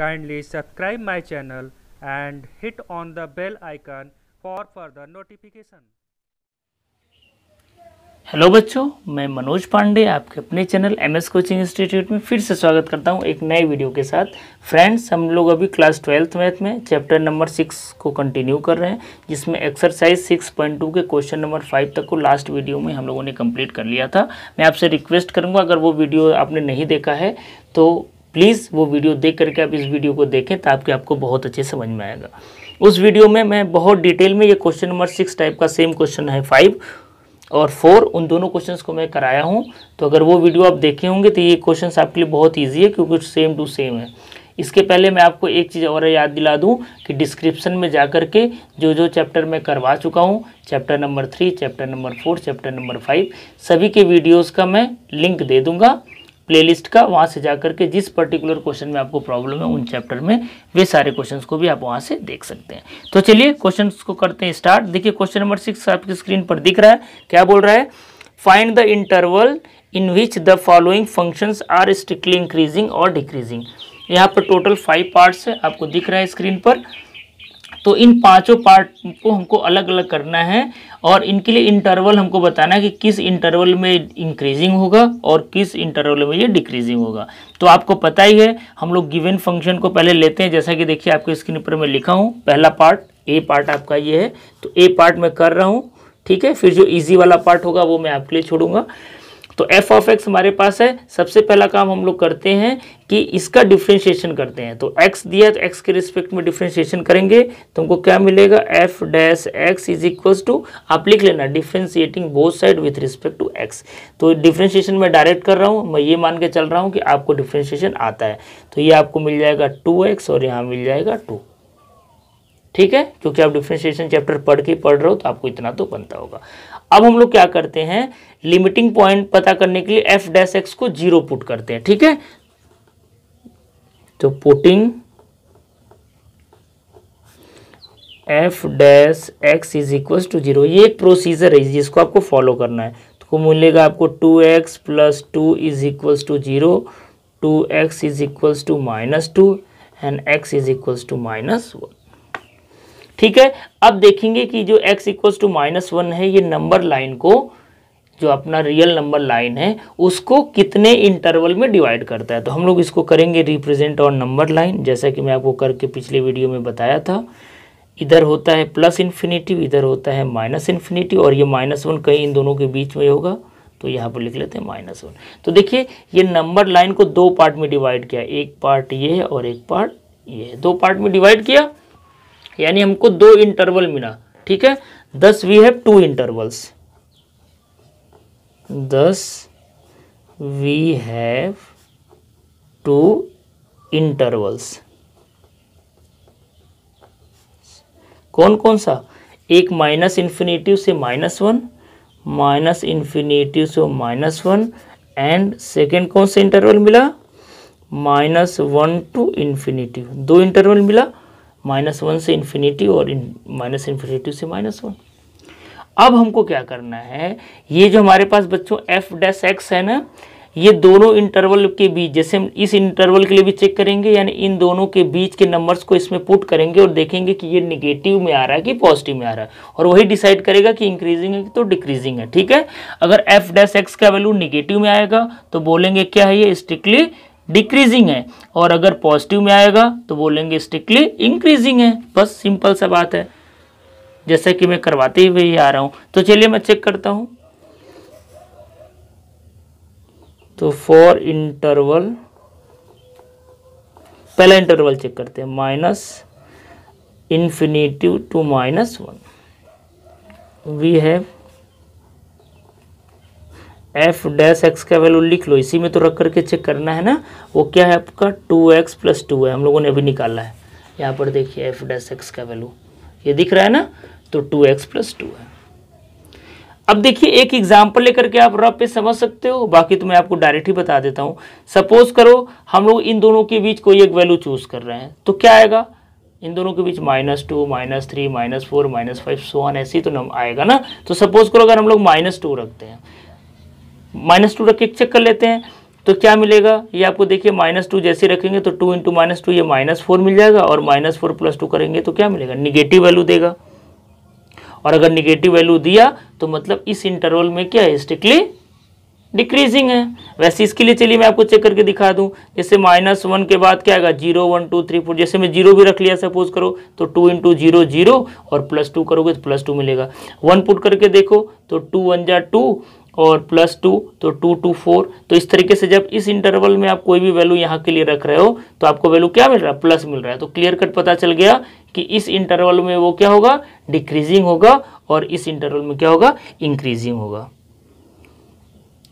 Kindly subscribe my channel and hit on the bell icon for further notification. Hello बच्चों मैं मनोज पांडे आपके अपने channel MS coaching institute में फिर से स्वागत करता हूं एक नए वीडियो के साथ फ्रेंड्स हम लोग अभी क्लास ट्वेल्थ मैथ में चैप्टर नंबर सिक्स को कंटिन्यू कर रहे हैं जिसमें एक्सरसाइज सिक्स पॉइंट टू के क्वेश्चन नंबर फाइव तक को लास्ट वीडियो में हम लोगों ने कंप्लीट कर लिया था मैं आपसे रिक्वेस्ट करूँगा अगर वो वीडियो आपने नहीं देखा है तो प्लीज़ वो वीडियो देख करके आप इस वीडियो को देखें ताकि आपको बहुत अच्छे समझ में आएगा उस वीडियो में मैं बहुत डिटेल में ये क्वेश्चन नंबर सिक्स टाइप का सेम क्वेश्चन है फाइव और फोर उन दोनों क्वेश्चंस को मैं कराया हूँ तो अगर वो वीडियो आप देखे होंगे तो ये क्वेश्चंस आपके लिए बहुत ईजी है क्योंकि सेम टू सेम है इसके पहले मैं आपको एक चीज़ और याद दिला दूं कि डिस्क्रिप्शन में जा कर के जो जो चैप्टर मैं करवा चुका हूं chapter number three chapter number four chapter number five सभी के वीडियोस का मैं लिंक दे दूंगा प्लेलिस्ट का वहाँ से जा करके जिस पर्टिकुलर क्वेश्चन में आपको प्रॉब्लम है उन चैप्टर में वे सारे क्वेश्चंस को भी आप वहाँ से देख सकते हैं तो चलिए क्वेश्चंस को करते हैं स्टार्ट देखिए क्वेश्चन नंबर सिक्स आपकी स्क्रीन पर दिख रहा है क्या बोल रहा है find the interval in which the following functions are strictly increasing और डिक्रीजिंग यहाँ पर टोटल फाइव पार्ट्स है आपको दिख रहा है स्क्रीन पर तो इन पांचों पार्ट को हमको अलग अलग करना है और इनके लिए इंटरवल हमको बताना है कि किस इंटरवल में इंक्रीजिंग होगा और किस इंटरवल में ये डिक्रीजिंग होगा तो आपको पता ही है हम लोग गिवेन फंक्शन को पहले लेते हैं जैसा कि देखिए आपके स्क्रीन पर मैं लिखा हूँ पहला पार्ट ए पार्ट आपका ये है तो ए पार्ट मैं कर रहा हूँ ठीक है फिर जो इजी वाला पार्ट होगा वो मैं आपके लिए छोड़ूंगा तो एफ ऑफ एक्स हमारे पास है सबसे पहला काम हम लोग करते हैं कि इसका डिफ्रेंशिएशन करते हैं तो एक्स दिया तो एक्स के रिस्पेक्ट में डिफ्रेंशिएशन करेंगे तो हमको क्या मिलेगा f dash x is equals to आप लिख लेना differentiating both side with respect to x तो डिफ्रेंशिएशन में डायरेक्ट कर रहा हूँ मैं ये मान के चल रहा हूँ कि आपको डिफ्रेंशिएशन आता है तो ये आपको मिल जाएगा टू एक्स और यहाँ मिल जाएगा टू ठीक है क्योंकि आप डिफ्रेंशिएशन चैप्टर पढ़ के पढ़ रहे हो तो आपको इतना तो बनता होगा अब हम लोग क्या करते हैं लिमिटिंग पॉइंट पता करने के लिए एफ डैश एक्स को जीरो पुट करते हैं ठीक है तो putting f dash x is equal to zero ये एक प्रोसीजर है जिसको आपको फॉलो करना है तो मिलेगा आपको two x plus two is equals to zero two x is equals to minus two and x is equals to minus one ठीक है अब देखेंगे कि जो x equal to minus one है ये नंबर लाइन को जो अपना रियल नंबर लाइन है उसको कितने इंटरवल में डिवाइड करता है तो हम लोग इसको करेंगे रिप्रेजेंट ऑन नंबर लाइन जैसा कि मैं आपको करके पिछले वीडियो में बताया था इधर होता है प्लस इन्फिनेटिव इधर होता है माइनस इन्फिनेटिव और ये माइनस वन कहीं इन दोनों के बीच में होगा तो यहाँ पर लिख लेते हैं माइनस वन तो देखिए ये नंबर लाइन को दो पार्ट में डिवाइड किया एक पार्ट ये है और एक पार्ट ये है दो पार्ट में डिवाइड किया यानी हमको दो इंटरवल मिला ठीक है thus we have two intervals thus we have two intervals कौन कौन सा एक माइनस इन्फिनेटिव से माइनस वन माइनस इन्फिनेटिव से माइनस वन एंड सेकेंड कौन सा इंटरवल मिला माइनस वन टू इन्फिनेटिव दो इंटरवल मिला माइनस वन से इन्फिनिटी और माइनस इन्फिनिटी से माइनस वन अब हमको क्या करना है ये जो हमारे पास बच्चों एफ डैस एक्स है ना ये दोनों इंटरवल के बीच जैसे हम इस इंटरवल के लिए भी चेक करेंगे यानी इन दोनों के बीच के नंबर्स को इसमें पुट करेंगे और देखेंगे कि ये निगेटिव में आ रहा है कि पॉजिटिव में आ रहा है और वही डिसाइड करेगा कि इंक्रीजिंग है तो डिक्रीजिंग है ठीक है अगर एफ डैस एक्स का वैल्यू निगेटिव में आएगा तो बोलेंगे क्या है ये स्ट्रिक्टली डिक्रीजिंग है और अगर पॉजिटिव में आएगा तो बोलेंगे स्ट्रिक्टली इंक्रीजिंग है बस सिंपल सा बात है जैसा कि मैं करवाते हुए ही आ रहा हूं तो चलिए मैं चेक करता हूं तो फॉर इंटरवल पहला इंटरवल चेक करते हैं minus infinitive to minus one we have f dash x का वैल्यू लिख लो इसी में तो रख करके चेक करना है ना वो क्या है आपका टू एक्स प्लस टू है हम लोगों ने अभी निकाला है यहाँ पर देखिए एफ डैश एक्स का वैल्यू ये दिख रहा है ना तो टू एक्स प्लस टू है अब देखिए एक एग्जाम्पल लेकर के आप रफ पे समझ सकते हो बाकी तो मैं आपको डायरेक्ट ही बता देता हूँ सपोज करो हम लोग इन दोनों के बीच कोई एक वैल्यू चूज कर रहे हैं तो क्या आएगा इन दोनों के बीच minus two minus three minus four minus five so on ऐसे ही तो नम आएगा ना तो सपोज करो अगर हम लोग माइनस टू रखते हैं माइनस टू रख के चेक कर लेते हैं तो क्या मिलेगा ये आपको देखिए माइनस टू जैसे रखेंगे तो टू इंटू माइनस टू ये माइनस फोर मिल जाएगा और माइनस फोर प्लस टू करेंगे तो क्या मिलेगा निगेटिव वैल्यू देगा और अगर निगेटिव वैल्यू दिया तो मतलब इस इंटरवल में क्या है स्ट्रिक्टली डिक्रीजिंग है वैसे इसके लिए चलिए मैं आपको चेक करके दिखा दूं जैसे माइनस वन के बाद क्या आएगा zero one two three four जैसे मैं जीरो भी रख लिया सपोज करो तो टू इंटू जीरो जीरो और प्लस टू करोगे तो प्लस टू मिलेगा वन पुट करके देखो तो टू वन जा टू और प्लस टू तो टू टू फोर तो इस तरीके से जब इस इंटरवल में आप कोई भी वैल्यू यहाँ के लिए रख रहे हो तो आपको वैल्यू क्या मिल रहा है प्लस मिल रहा है तो क्लियर कट पता चल गया कि इस इंटरवल में वो क्या होगा डिक्रीजिंग होगा और इस इंटरवल में क्या होगा इंक्रीजिंग होगा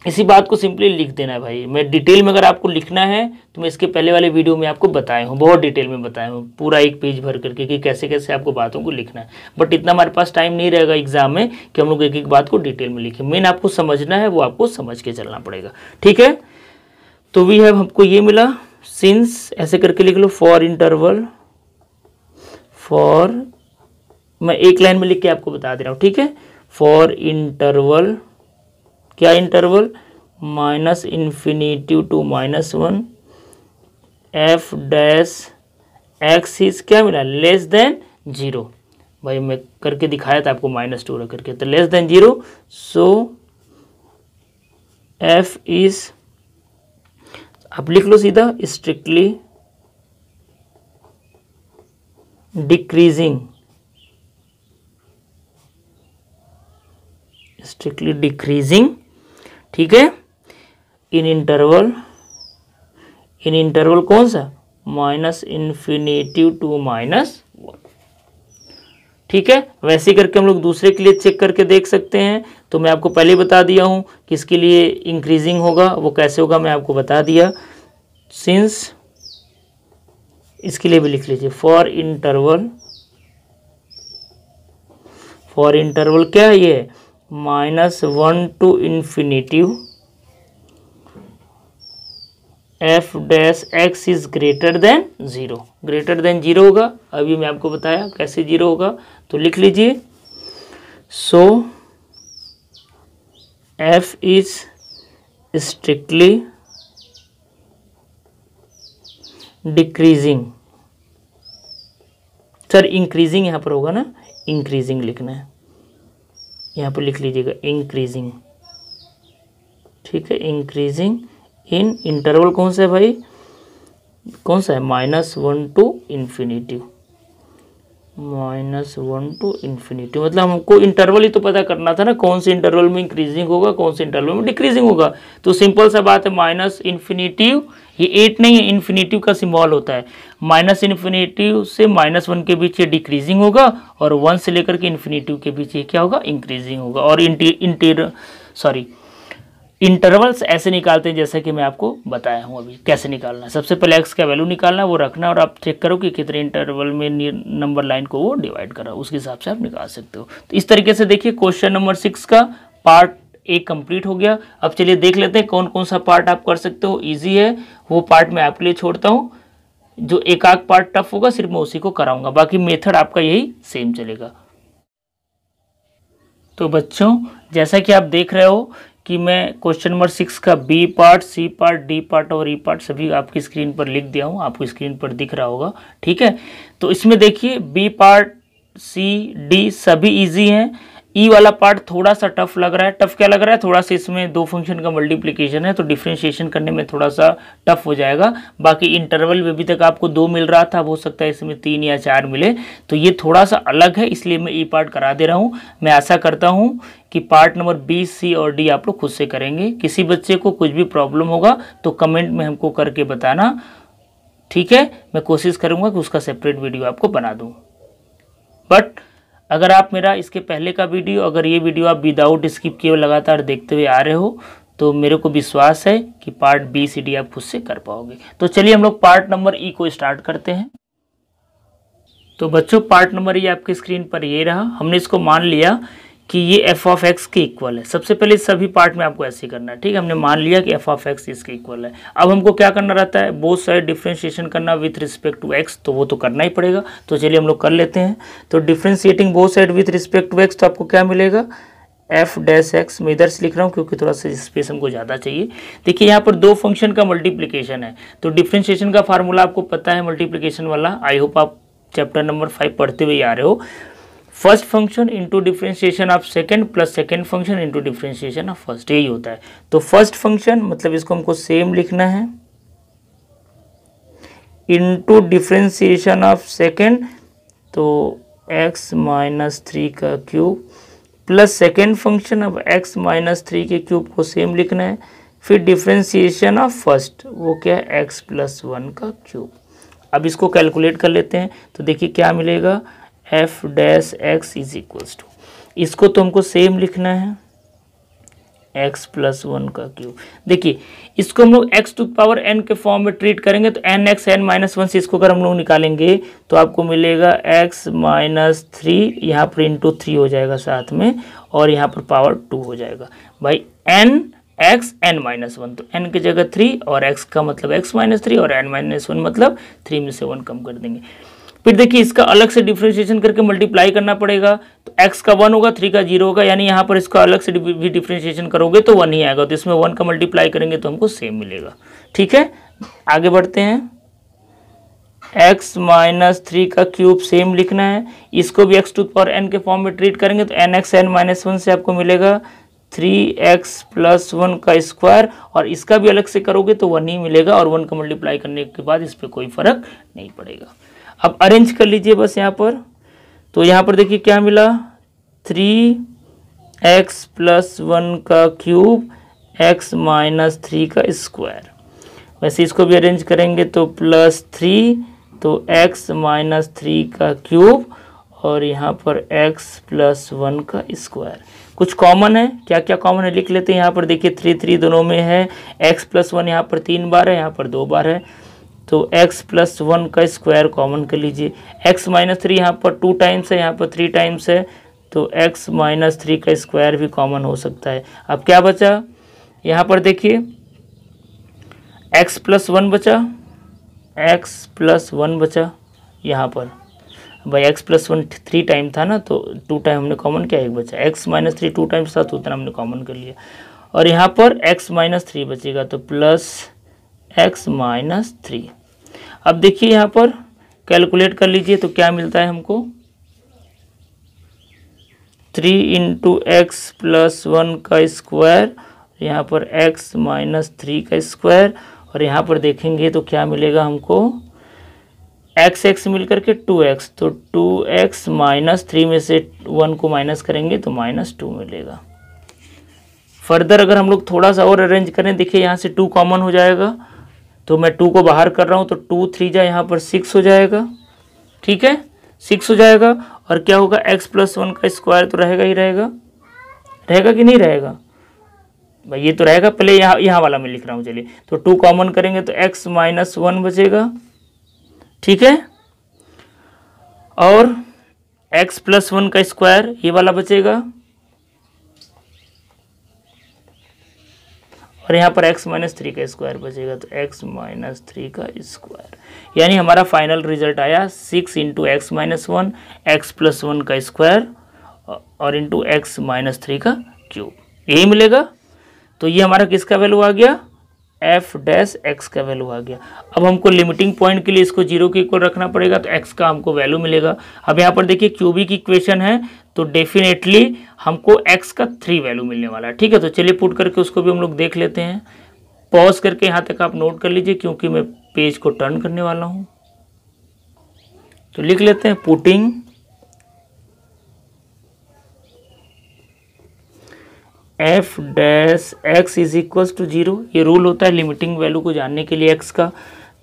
इसी बात को सिंपली लिख देना है भाई मैं डिटेल में अगर आपको लिखना है तो मैं इसके पहले वाले वीडियो में आपको बताया हूँ बहुत डिटेल में बताया हूँ पूरा एक पेज भर करके कि कैसे कैसे आपको बातों को लिखना है बट इतना हमारे पास टाइम नहीं रहेगा एग्जाम में कि हम लोग एक एक बात को डिटेल में लिखें मेन आपको समझना है वो आपको समझ के चलना पड़ेगा ठीक है तो वी हैव हमको ये मिला सिंस ऐसे करके लिख लो फॉर इंटरवल फॉर मैं एक लाइन में लिख के आपको बता दे रहा हूँ ठीक है फॉर इंटरवल क्या interval minus infinity to minus one f dash x is क्या मिला लेस देन जीरो भाई मैं करके दिखाया था आपको माइनस टू रख करके तो less than zero so f is आप लिख लो सीधा स्ट्रिक्टली डिक्रीजिंग स्ट्रिक्टली डिक्रीजिंग ठीक है इन इंटरवल इन इंटरवल कौन सा minus infinitive to minus one ठीक है वैसे करके हम लोग दूसरे के लिए चेक करके देख सकते हैं तो मैं आपको पहले बता दिया हूँ किसके लिए इंक्रीजिंग होगा वो कैसे होगा मैं आपको बता दिया सिंस इसके लिए भी लिख लीजिए फॉर इंटरवल फॉर इंटरवल क्या है ये minus one to infinitive f dash x is greater than zero greater than zero होगा अभी मैं आपको बताया कैसे ज़ीरो होगा तो लिख लीजिए so f is strictly decreasing sir increasing यहाँ पर होगा ना इंक्रीजिंग लिखना है यहाँ पर लिख लीजिएगा इंक्रीजिंग ठीक है इंक्रीजिंग इन इंटरवल कौन सा है भाई कौन सा है minus one to infinity minus one to infinity मतलब हमको इंटरवल ही तो पता करना था ना कौन से इंटरवल में इंक्रीजिंग होगा कौन से इंटरवल में डिक्रीजिंग होगा तो सिंपल सा बात है माइनस इन्फिनिटिव ये एट नहीं है इन्फिनिटिव का सिम्बॉल होता है माइनस इन्फिनिटिव से माइनस वन के बीच ये डिक्रीजिंग होगा और वन से लेकर के इन्फिनिटिव के बीच ये क्या होगा इंक्रीजिंग होगा और इंटीर सॉरी इंटरवल्स ऐसे निकालते हैं जैसा कि मैं आपको बताया हूँ अभी कैसे निकालना है सबसे पहले एक्स का वैल्यू निकालना है वो रखना और आप चेक करो कि कितने इंटरवल में नंबर लाइन को वो डिवाइड करा उसके हिसाब से आप निकाल सकते हो तो इस तरीके से देखिए क्वेश्चन नंबर सिक्स का पार्ट एक कंप्लीट हो गया अब चलिए देख लेते हैं कौन कौन सा पार्ट आप कर सकते हो ईजी है वो पार्ट मैं आपके लिए छोड़ता हूँ जो एक आग पार्ट टफ होगा सिर्फ मैं उसी को कराऊंगा बाकी मेथड आपका यही सेम चलेगा तो बच्चों जैसा कि आप देख रहे हो कि मैं क्वेश्चन नंबर सिक्स का B part C part D part और ई e पार्ट सभी आपकी स्क्रीन पर लिख दिया हूँ आपको स्क्रीन पर दिख रहा होगा ठीक है तो इसमें देखिए बी पार्ट सी डी सभी इजी हैं ई e वाला पार्ट थोड़ा सा टफ लग रहा है टफ क्या लग रहा है थोड़ा सा इसमें दो फंक्शन का मल्टीप्लिकेशन है तो डिफ्रेंशिएशन करने में थोड़ा सा टफ हो जाएगा बाकी इंटरवल में अभी तक आपको दो मिल रहा था हो सकता है इसमें तीन या चार मिले तो ये थोड़ा सा अलग है इसलिए मैं ई e पार्ट करा दे रहा हूँ मैं आशा करता हूँ कि पार्ट नंबर बी सी और डी आप लोग खुद से करेंगे किसी बच्चे को कुछ भी प्रॉब्लम होगा तो कमेंट में हमको करके बताना ठीक है मैं कोशिश करूँगा कि उसका सेपरेट वीडियो आपको बना दूँ बट अगर आप मेरा इसके पहले का वीडियो अगर ये वीडियो आप विदाउट स्किप किए लगातार देखते हुए आ रहे हो तो मेरे को विश्वास है कि पार्ट बी सी डी आप खुद से कर पाओगे तो चलिए हम लोग पार्ट नंबर ई को स्टार्ट करते हैं तो बच्चों पार्ट नंबर ई आपकी स्क्रीन पर ये रहा हमने इसको मान लिया कि ये एफ ऑफ एक्स के इक्वल है सबसे पहले सभी पार्ट में आपको ऐसे ही करना है ठीक है हमने मान लिया कि एफ ऑफ एक्स इसके इक्वल है अब हमको क्या करना रहता है बहुत सारे डिफ्रेंशिएशन करना विथ रिस्पेक्ट टू एक्स तो वो तो करना ही पड़ेगा तो चलिए हम लोग कर लेते हैं तो डिफ्रेंशिएटिंग बहुत side with respect to x तो आपको क्या मिलेगा एफ डैश एक्स मैं इधर से लिख रहा हूँ क्योंकि थोड़ा सा स्पेस हमको ज़्यादा चाहिए देखिए यहाँ पर दो फंक्शन का मल्टीप्लीकेशन है तो डिफ्रेंशिएशन का फार्मूला आपको पता है मल्टीप्लीकेशन वाला आई होप आप चैप्टर नंबर फाइव पढ़ते हुए आ रहे हो first function into differentiation of second plus second function into differentiation of first यही होता है तो फर्स्ट फंक्शन मतलब इसको हमको सेम लिखना है इंटू डिफ्रेंशिएशन ऑफ सेकेंड तो एक्स माइनस थ्री का क्यूब प्लस सेकेंड फंक्शन अब एक्स माइनस थ्री के क्यूब को सेम लिखना है फिर डिफ्रेंशिएशन ऑफ फर्स्ट वो क्या है एक्स प्लस वन का क्यूब अब इसको कैलकुलेट कर लेते हैं तो देखिए क्या मिलेगा f dash x is equals to इसको तो हमको सेम लिखना है एक्स प्लस वन का क्यूब देखिए इसको हम लोग एक्स टू पावर एन के फॉर्म में ट्रीट करेंगे तो n x n minus one से इसको अगर हम लोग निकालेंगे तो आपको मिलेगा एक्स माइनस थ्री यहाँ पर इंटू थ्री हो जाएगा साथ में और यहाँ पर पावर टू हो जाएगा भाई n x n minus one तो एन की जगह थ्री और एक्स का मतलब एक्स माइनस थ्री और एन माइनस वन मतलब थ्री में से वन कम कर देंगे फिर देखिए इसका अलग से डिफ्रेंशिएशन करके मल्टीप्लाई करना पड़ेगा तो एक्स का वन होगा थ्री का जीरो होगा यानी यहाँ पर इसका अलग से भी डिफ्रेंशिएशन करोगे तो वन ही आएगा तो इसमें वन का मल्टीप्लाई करेंगे तो हमको सेम मिलेगा ठीक है आगे बढ़ते हैं एक्स माइनस थ्री का क्यूब सेम लिखना है इसको भी एक्स टू पावर एन के फॉर्म में ट्रीट करेंगे तो n x n minus one से आपको मिलेगा थ्री एक्स प्लस वन का स्क्वायर और इसका भी अलग से करोगे तो वन ही मिलेगा और वन का मल्टीप्लाई करने के बाद इस पर कोई फर्क नहीं पड़ेगा अब अरेंज कर लीजिए बस यहाँ पर तो यहाँ पर देखिए क्या मिला थ्री एक्स प्लस वन का क्यूब एक्स माइनस थ्री का स्क्वायर वैसे इसको भी अरेंज करेंगे तो प्लस थ्री तो एक्स माइनस थ्री का क्यूब और यहाँ पर एक्स प्लस वन का स्क्वायर कुछ कॉमन है क्या क्या कॉमन है लिख लेते हैं यहाँ पर देखिए थ्री थ्री दोनों में है एक्स प्लस वन यहाँ पर तीन बार है यहाँ पर दो बार है तो x प्लस वन का स्क्वायर कॉमन कर लीजिए x माइनस थ्री यहाँ पर टू टाइम्स है यहाँ पर थ्री टाइम्स है तो x माइनस थ्री का स्क्वायर भी कॉमन हो सकता है अब क्या बचा यहाँ पर देखिए x प्लस वन बचा x प्लस वन बचा यहाँ पर भाई x plus one three time था ना तो टू टाइम हमने कॉमन किया एक बचा x minus three two times था तो उतना हमने कॉमन कर लिया और यहाँ पर x माइनस थ्री बचेगा तो प्लस एक्स माइनस थ्री अब देखिए यहाँ पर कैलकुलेट कर लीजिए तो क्या मिलता है हमको three into x plus one का स्क्वायर यहाँ पर एक्स माइनस थ्री का स्क्वायर और यहाँ पर देखेंगे तो क्या मिलेगा हमको एक्स एक्स मिल करके टू एक्स तो टू एक्स माइनस थ्री में से वन को माइनस करेंगे तो माइनस टू मिलेगा फर्दर अगर हम लोग थोड़ा सा और अरेंज करें देखिए यहाँ से टू कॉमन हो जाएगा तो मैं टू को बाहर कर रहा हूँ तो टू थ्री जा यहाँ पर सिक्स हो जाएगा ठीक है सिक्स हो जाएगा और क्या होगा एक्स प्लस वन का स्क्वायर तो रहेगा ही रहेगा रहेगा कि नहीं रहेगा भाई ये तो रहेगा पहले यहाँ यहाँ वाला मैं लिख रहा हूँ चलिए तो टू कॉमन करेंगे तो एक्स माइनस वन बचेगा ठीक है और एक्स प्लस वन का स्क्वायर ये वाला बचेगा और यहाँ पर x माइनस थ्री का स्क्वायर बचेगा तो x माइनस थ्री का स्क्वायर यानी हमारा फाइनल रिजल्ट आया six into x minus one x plus one का स्क्वायर और इंटू एक्स माइनस थ्री का क्यूब यही मिलेगा तो ये हमारा किसका वैल्यू आ गया एफ डैश एक्स का वैल्यू आ गया अब हमको लिमिटिंग पॉइंट के लिए इसको जीरो के इक्वल रखना पड़ेगा तो एक्स का हमको वैल्यू मिलेगा अब यहाँ पर देखिए क्यूबी की इक्वेशन है तो डेफिनेटली हमको x का थ्री वैल्यू मिलने वाला है ठीक है तो चलिए पुट करके उसको भी हम लोग देख लेते हैं पॉज करके यहाँ तक आप नोट कर लीजिए क्योंकि मैं पेज को टर्न करने वाला हूँ तो लिख लेते हैं putting f dash x is equal to zero ये रूल होता है लिमिटिंग वैल्यू को जानने के लिए एक्स का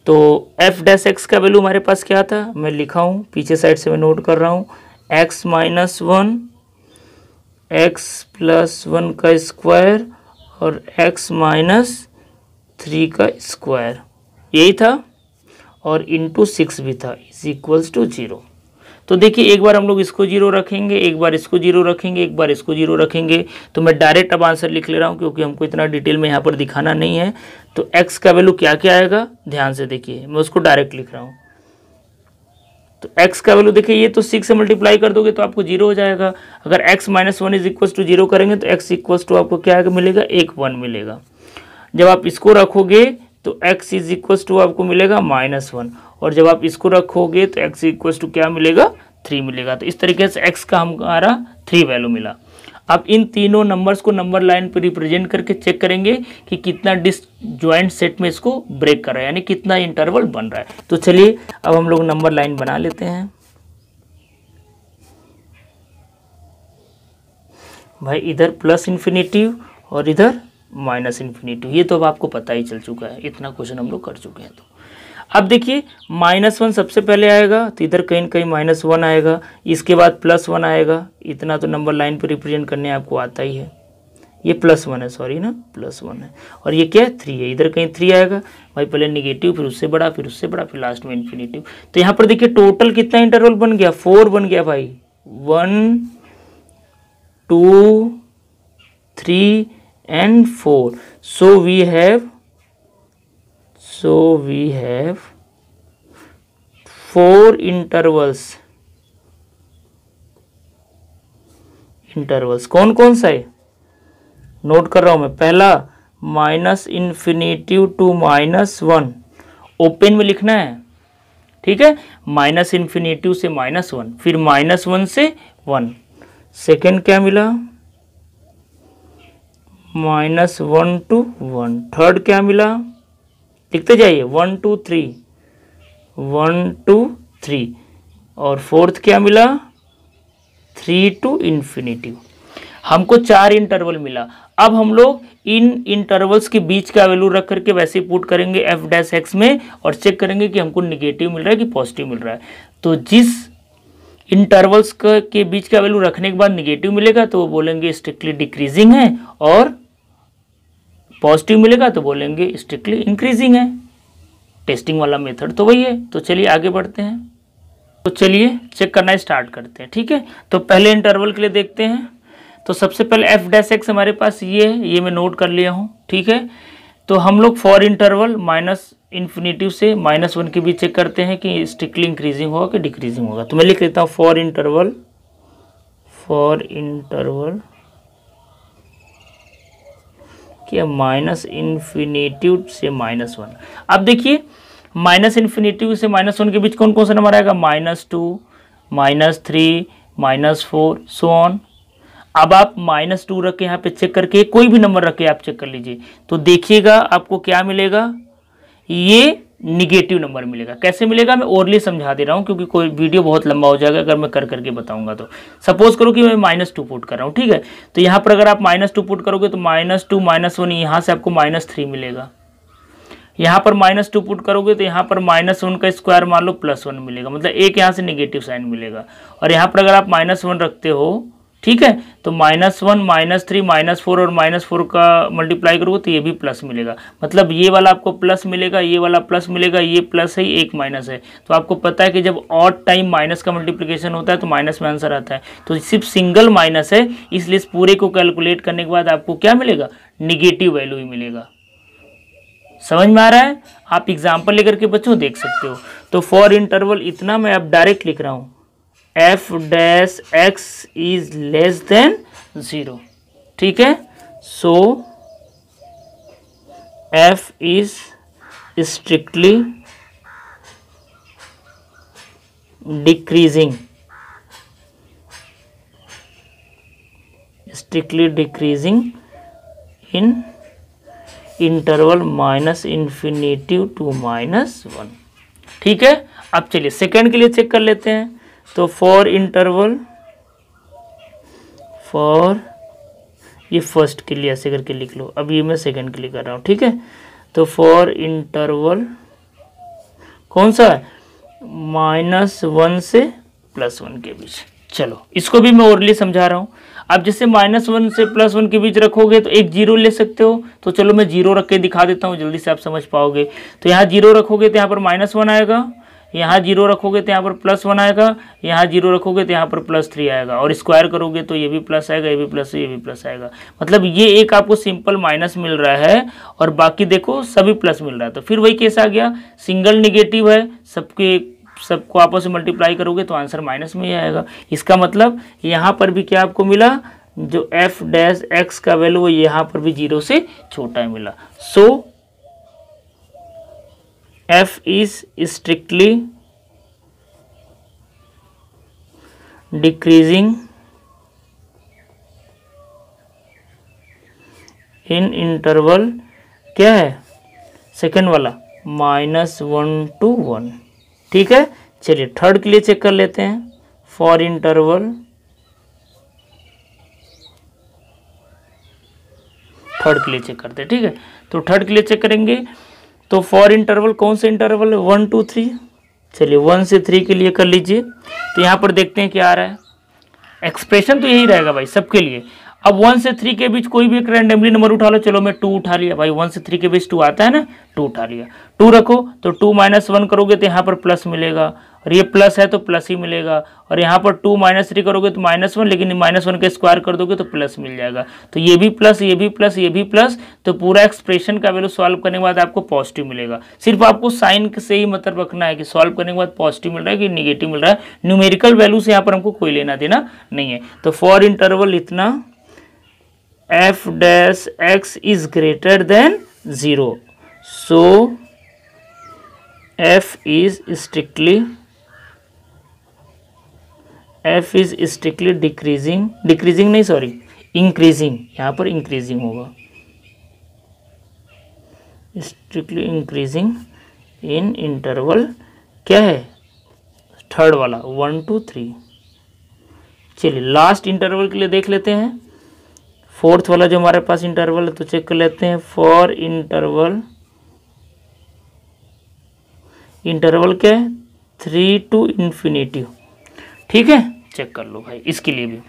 तो एफ डैश एक्स का वैल्यू हमारे पास क्या था मैं लिखा हूँ पीछे साइड से मैं नोट कर रहा हूँ x minus one x plus one का स्क्वायर और एक्स माइनस थ्री का स्क्वायर यही था और इंटू सिक्स भी था इज इक्वल्स टू जीरो तो देखिए एक बार हम लोग इसको जीरो रखेंगे एक बार इसको जीरो रखेंगे एक बार इसको जीरो रखेंगे तो मैं डायरेक्ट अब आंसर लिख ले रहा हूँ क्योंकि हमको इतना डिटेल में यहाँ पर दिखाना नहीं है तो एक्स का वैल्यू क्या क्या आएगा ध्यान से देखिए मैं उसको डायरेक्ट लिख रहा हूँ तो x का वैल्यू देखिए ये तो सिक्स से मल्टीप्लाई कर दोगे तो आपको जीरो हो जाएगा अगर x minus one is equal to zero करेंगे तो x इक्व टू आपको क्या मिलेगा एक वन मिलेगा जब आप इसको रखोगे तो x इज इक्व टू आपको मिलेगा माइनस वन और जब आप इसको रखोगे तो x इक्व टू क्या मिलेगा थ्री मिलेगा तो इस तरीके से x का हमारा थ्री वैल्यू मिला अब इन तीनों नंबर्स को नंबर लाइन पर रिप्रेजेंट करके चेक करेंगे कि कितना डिस ज्वाइंट सेट में इसको ब्रेक कर रहा है यानी कितना इंटरवल बन रहा है तो चलिए अब हम लोग नंबर लाइन बना लेते हैं भाई इधर प्लस इन्फिनेटिव और इधर माइनस इन्फिनेटिव ये तो अब आपको पता ही चल चुका है इतना क्वेश्चन हम लोग कर चुके हैं तो अब देखिए माइनस वन सबसे पहले आएगा तो इधर कहीं ना कहीं माइनस वन आएगा इसके बाद प्लस वन आएगा इतना तो नंबर लाइन पर रिप्रेजेंट करने आपको आता ही है ये प्लस वन है सॉरी ना प्लस वन है और ये क्या है थ्री है इधर कहीं थ्री आएगा भाई पहले निगेटिव फिर उससे बड़ा फिर उससे बड़ा फिर लास्ट में इन्फिनेटिव तो यहाँ पर देखिए टोटल कितना इंटरवल बन गया फोर बन गया भाई one two three and four so we have so we have four intervals intervals कौन कौन सा है नोट कर रहा हूं मैं पहला minus infinitive to minus one open में लिखना है ठीक है माइनस इन्फिनेटिव से माइनस वन फिर माइनस वन से वन सेकेंड क्या मिला minus one to one third क्या मिला लिखते जाइए one two three one two three और फोर्थ क्या मिला थ्री टू इन्फिनेटिव हमको चार इंटरवल मिला अब हम लोग इन इंटरवल्स के बीच का वैल्यू रख करके वैसे ही पुट करेंगे एफ डैश एक्स में और चेक करेंगे कि हमको निगेटिव मिल रहा है कि पॉजिटिव मिल रहा है तो जिस इंटरवल्स के बीच का वैल्यू रखने के बाद निगेटिव मिलेगा तो वो बोलेंगे स्ट्रिक्टली डिक्रीजिंग है और पॉजिटिव मिलेगा तो बोलेंगे स्ट्रिक्टली इंक्रीजिंग है टेस्टिंग वाला मेथड तो वही है तो चलिए आगे बढ़ते हैं तो चलिए चेक करना स्टार्ट करते हैं ठीक है तो पहले इंटरवल के लिए देखते हैं तो सबसे पहले एफ डैश एक्स हमारे पास ये है ये मैं नोट कर लिया हूँ ठीक है तो हम लोग फॉर इंटरवल माइनस इन्फिनेटिव से माइनस वन के बीच चेक करते हैं कि स्ट्रिक्टली इंक्रीजिंग होगा कि डिक्रीजिंग होगा तो मैं लिख लेता हूँ फॉर इंटरवल फॉर इंटरवल किया माइनस इन्फिनेटिव से माइनस वन अब देखिए माइनस इन्फिनेटिव से माइनस वन के बीच कौन कौन सा नंबर आएगा minus two minus three minus four so on अब आप माइनस टू रख के यहाँ पे चेक करके कोई भी नंबर रख के आप चेक कर लीजिए तो देखिएगा आपको क्या मिलेगा ये निगेटिव नंबर मिलेगा कैसे मिलेगा मैं ओरली समझा दे रहा हूँ क्योंकि कोई वीडियो बहुत लंबा हो जाएगा अगर मैं कर करके बताऊंगा तो सपोज करो कि मैं माइनस टू पुट कर रहा हूँ ठीक है तो यहाँ पर अगर आप माइनस टू पुट करोगे तो माइनस टू माइनस वन यहाँ से आपको माइनस थ्री मिलेगा यहाँ पर माइनस टू पुट करोगे तो यहाँ पर माइनस वन का स्क्वायर मान लो प्लस वन मिलेगा मतलब एक यहाँ से निगेटिव साइन मिलेगा और यहाँ पर अगर आप माइनस वन रखते हो ठीक है तो minus one minus three minus four और माइनस फोर का मल्टीप्लाई करोगे तो ये भी प्लस मिलेगा मतलब ये वाला आपको प्लस मिलेगा ये वाला प्लस मिलेगा ये प्लस है एक माइनस है तो आपको पता है कि जब ऑट टाइम माइनस का मल्टीप्लीकेशन होता है तो माइनस में आंसर आता है तो सिर्फ सिंगल माइनस है इसलिए इस पूरे को कैलकुलेट करने के बाद आपको क्या मिलेगा निगेटिव वैल्यू ही मिलेगा समझ में आ रहा है आप एग्जाम्पल लेकर के बच्चों देख सकते हो तो फॉर इंटरवल इतना मैं आप डायरेक्ट लिख रहा हूँ f dash x is less than zero ठीक है so f is strictly decreasing strictly decreasing in interval minus infinitive to minus one ठीक है अब चलिए सेकेंड के लिए चेक कर लेते हैं तो फॉर इंटरवल फॉर ये फर्स्ट के लिए ऐसे करके लिख लो अब ये मैं सेकंड के लिए कर रहा हूँ ठीक है तो फॉर इंटरवल कौन सा है माइनस वन से प्लस वन के बीच चलो इसको भी मैं ओरली समझा रहा हूँ अब जैसे माइनस वन से प्लस वन के बीच रखोगे तो एक जीरो ले सकते हो तो चलो मैं जीरो रख के दिखा देता हूँ जल्दी से आप समझ पाओगे तो यहाँ जीरो रखोगे तो यहाँ पर माइनस वन आएगा यहाँ जीरो रखोगे तो यहाँ पर प्लस वन आएगा यहाँ जीरो रखोगे तो यहाँ पर प्लस थ्री आएगा और स्क्वायर करोगे तो ये भी प्लस आएगा ये भी प्लस ये भी प्लस आएगा मतलब ये एक आपको सिंपल माइनस मिल रहा है और बाकी देखो सभी प्लस मिल रहा है तो फिर वही केस आ गया सिंगल निगेटिव है सबके सबको आपस में मल्टीप्लाई करोगे तो आंसर माइनस में ही आएगा इसका मतलब यहाँ पर भी क्या आपको मिला जो एफ डैश एक्स का वैल्यू वो यहाँ पर भी जीरो से छोटा है मिला so so, f is strictly decreasing in interval क्या है सेकेंड वाला माइनस वन टू वन ठीक है चलिए थर्ड के लिए चेक कर लेते हैं फॉर इंटरवल थर्ड के लिए चेक करते हैं ठीक है तो थर्ड के लिए चेक करेंगे तो फॉर इंटरवल कौन सा इंटरवल है वन टू थ्री चलिए वन से थ्री के लिए कर लीजिए तो यहाँ पर देखते हैं क्या आ रहा है एक्सप्रेशन तो यही रहेगा भाई सबके लिए अब वन से थ्री के बीच कोई भी एक रैंडमली नंबर उठा लो चलो मैं टू उठा लिया भाई वन से थ्री के बीच टू आता है ना टू उठा लिया टू रखो तो टू माइनस वन करोगे तो यहाँ पर प्लस मिलेगा और ये प्लस है तो प्लस ही मिलेगा और यहाँ पर टू माइनस थ्री करोगे तो माइनस वन लेकिन माइनस वन का स्क्वायर कर दोगे तो प्लस मिल जाएगा तो ये भी प्लस ये भी प्लस ये भी प्लस तो पूरा एक्सप्रेशन का वैल्यू सॉल्व करने के बाद आपको पॉजिटिव मिलेगा सिर्फ आपको साइन से ही मतलब रखना है कि सॉल्व करने के बाद पॉजिटिव मिल रहा है कि निगेटिव मिल रहा है न्यूमेरिकल वैल्यू से यहाँ पर हमको कोई लेना देना नहीं है तो फॉर इंटरवल इतना f dash x is greater than 0 so f is strictly f is strictly decreasing decreasing नहीं sorry increasing यहाँ पर increasing होगा strictly increasing in interval क्या है थर्ड वाला वन टू थ्री चलिए लास्ट इंटरवल के लिए देख लेते हैं फोर्थ वाला जो हमारे पास इंटरवल है तो चेक कर लेते हैं फॉर इंटरवल इंटरवल के थ्री टू इन्फिनेटिव ठीक है चेक कर लो भाई इसके लिए भी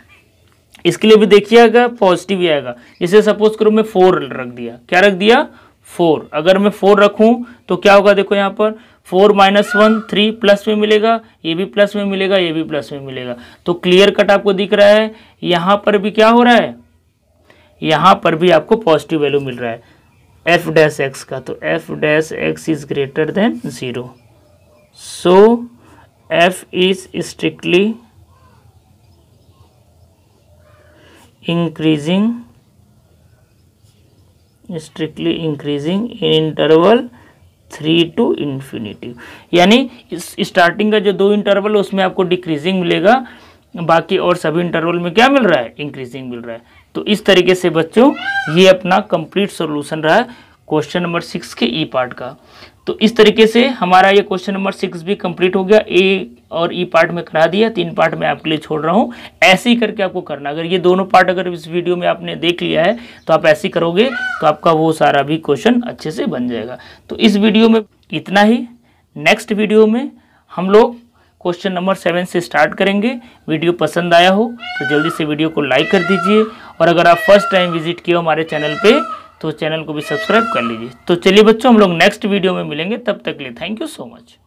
इसके लिए भी देखिएगा पॉजिटिव ही आएगा इसे सपोज करो मैं फोर रख दिया क्या रख दिया फोर अगर मैं फोर रखूं तो क्या होगा देखो यहाँ पर four minus one three plus में मिलेगा ये भी प्लस में मिलेगा ये भी प्लस में मिलेगा तो क्लियर कट आपको दिख रहा है यहाँ पर भी क्या हो रहा है यहाँ पर भी आपको पॉजिटिव वैल्यू मिल रहा है एफ डैश एक्स का तो f dash x is greater than zero so f is strictly increasing strictly increasing in interval three to infinity यानी स्टार्टिंग का जो दो इंटरवल उसमें आपको डिक्रीजिंग मिलेगा बाकी और सभी इंटरवल में क्या मिल रहा है इंक्रीजिंग मिल रहा है तो इस तरीके से बच्चों ये अपना कंप्लीट सोल्यूशन रहा क्वेश्चन नंबर सिक्स के ई e पार्ट का तो इस तरीके से हमारा ये क्वेश्चन नंबर सिक्स भी कंप्लीट हो गया ए और ई e पार्ट में करा दिया तीन पार्ट में आपके लिए छोड़ रहा हूँ ऐसे ही करके आपको करना अगर ये दोनों पार्ट अगर इस वीडियो में आपने देख लिया है तो आप ऐसे ही करोगे तो आपका वो सारा भी क्वेश्चन अच्छे से बन जाएगा तो इस वीडियो में इतना ही नेक्स्ट वीडियो में हम लोग क्वेश्चन नंबर सेवन से स्टार्ट करेंगे वीडियो पसंद आया हो तो जल्दी से वीडियो को लाइक कर दीजिए और अगर आप फर्स्ट टाइम विजिट किए हमारे चैनल पे तो चैनल को भी सब्सक्राइब कर लीजिए तो चलिए बच्चों हम लोग नेक्स्ट वीडियो में मिलेंगे तब तक लिए थैंक यू सो मच